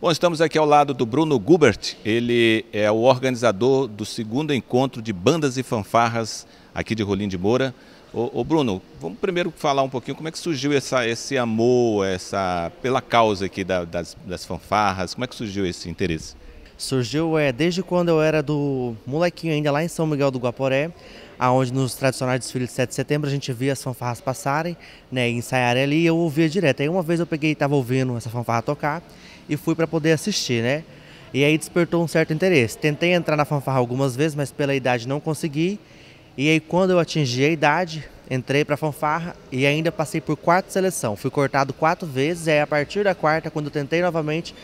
Bom, estamos aqui ao lado do Bruno Gubert, ele é o organizador do segundo encontro de bandas e fanfarras aqui de Rolim de Moura. Ô, ô, Bruno, vamos primeiro falar um pouquinho como é que surgiu essa, esse amor essa pela causa aqui da, das, das fanfarras, como é que surgiu esse interesse? Surgiu é, desde quando eu era do molequinho ainda lá em São Miguel do Guaporé, aonde nos tradicionais desfiles de 7 de setembro a gente via as fanfarras passarem, né, ensaiarem ali e eu ouvia direto. Aí uma vez eu peguei, estava ouvindo essa fanfarra tocar e fui para poder assistir, né? E aí despertou um certo interesse. Tentei entrar na fanfarra algumas vezes, mas pela idade não consegui. E aí quando eu atingi a idade, entrei para a fanfarra e ainda passei por quarta seleção. Fui cortado quatro vezes, e é aí a partir da quarta, quando eu tentei novamente,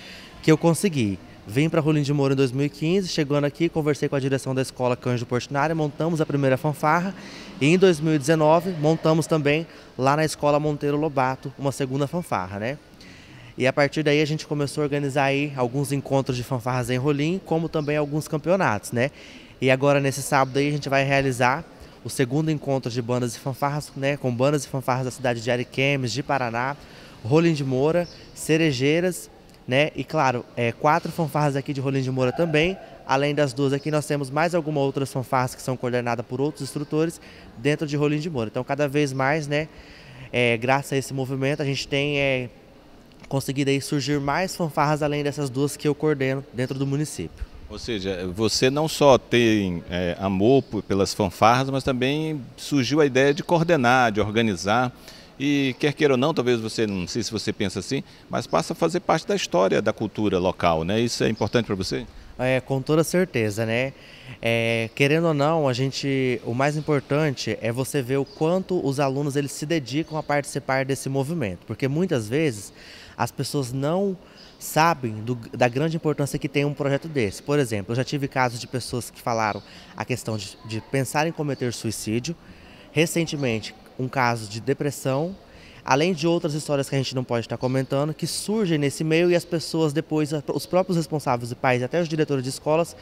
que eu consegui. Vim para Rolim de Moura em 2015, chegando aqui, conversei com a direção da escola Cândido Portinari, montamos a primeira fanfarra e em 2019 montamos também lá na escola Monteiro Lobato uma segunda fanfarra, né? E a partir daí a gente começou a organizar aí alguns encontros de fanfarras em Rolim, como também alguns campeonatos, né? E agora nesse sábado aí a gente vai realizar o segundo encontro de bandas e fanfarras, né, com bandas e fanfarras da cidade de Ariquemes, de Paraná, Rolim de Moura, Cerejeiras né? E claro, é, quatro fanfarras aqui de Rolim de Moura também. Além das duas aqui, nós temos mais algumas outras fanfarras que são coordenadas por outros instrutores dentro de Rolim de Moura. Então, cada vez mais, né? É, graças a esse movimento, a gente tem é, conseguido aí surgir mais fanfarras além dessas duas que eu coordeno dentro do município. Ou seja, você não só tem é, amor pelas fanfarras, mas também surgiu a ideia de coordenar, de organizar e quer queira ou não, talvez você, não sei se você pensa assim, mas passa a fazer parte da história da cultura local, né? Isso é importante para você? É, com toda certeza, né? É, querendo ou não, a gente, o mais importante é você ver o quanto os alunos eles se dedicam a participar desse movimento, porque muitas vezes as pessoas não sabem do, da grande importância que tem um projeto desse. Por exemplo, eu já tive casos de pessoas que falaram a questão de, de pensar em cometer suicídio. Recentemente, um caso de depressão, além de outras histórias que a gente não pode estar comentando, que surgem nesse meio e as pessoas depois, os próprios responsáveis e pais, até os diretores de escolas,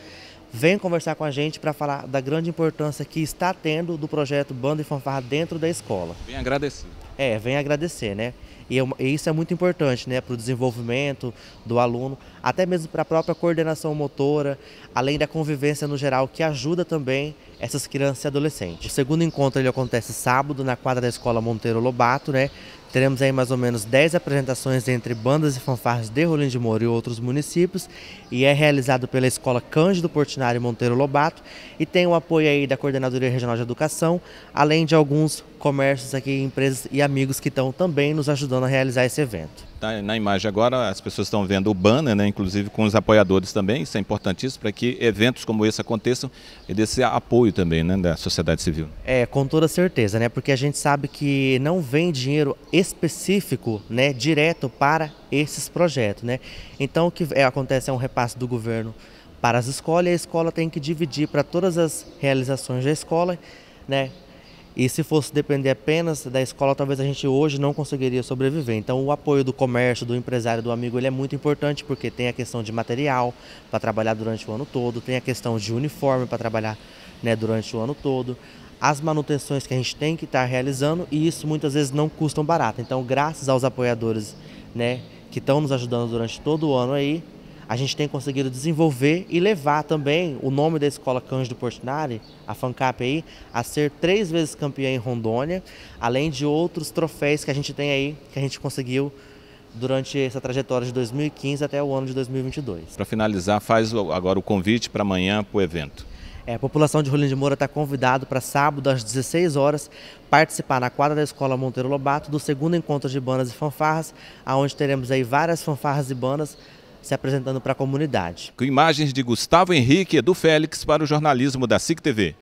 vêm conversar com a gente para falar da grande importância que está tendo do projeto Banda e Fanfarra dentro da escola. Vem agradecer. É, vem agradecer, né? E, é e isso é muito importante, né, para o desenvolvimento do aluno, até mesmo para a própria coordenação motora, além da convivência no geral, que ajuda também essas crianças e adolescentes. O segundo encontro ele acontece sábado na quadra da Escola Monteiro Lobato, né? Teremos aí mais ou menos 10 apresentações entre bandas e fanfarras de Rolim de Moura e outros municípios e é realizado pela Escola Cândido Portinari Monteiro Lobato e tem o apoio aí da Coordenadoria Regional de Educação, além de alguns comércios aqui, empresas e amigos que estão também nos ajudando a realizar esse evento. Tá na imagem agora, as pessoas estão vendo o banner, né, inclusive com os apoiadores também, isso é importantíssimo para que eventos como esse aconteçam e desse apoio também né, da sociedade civil. É, com toda certeza, né? Porque a gente sabe que não vem dinheiro específico, né, direto para esses projetos, né? Então o que é, acontece é um repasse do governo para as escolas e a escola tem que dividir para todas as realizações da escola, né? E se fosse depender apenas da escola, talvez a gente hoje não conseguiria sobreviver. Então, o apoio do comércio, do empresário, do amigo, ele é muito importante porque tem a questão de material para trabalhar durante o ano todo, tem a questão de uniforme para trabalhar né, durante o ano todo, as manutenções que a gente tem que estar tá realizando e isso muitas vezes não custam barato. Então, graças aos apoiadores né, que estão nos ajudando durante todo o ano aí, a gente tem conseguido desenvolver e levar também o nome da escola Cândido Portinari, a FANCAP aí, a ser três vezes campeã em Rondônia, além de outros troféus que a gente tem aí, que a gente conseguiu durante essa trajetória de 2015 até o ano de 2022. Para finalizar, faz agora o convite para amanhã para o evento. É, a população de Rolim de Moura está convidado para sábado às 16 horas participar na quadra da Escola Monteiro Lobato do segundo encontro de bandas e fanfarras, aonde teremos aí várias fanfarras e bandas se apresentando para a comunidade. Com imagens de Gustavo Henrique e Edu Félix para o jornalismo da SIC TV.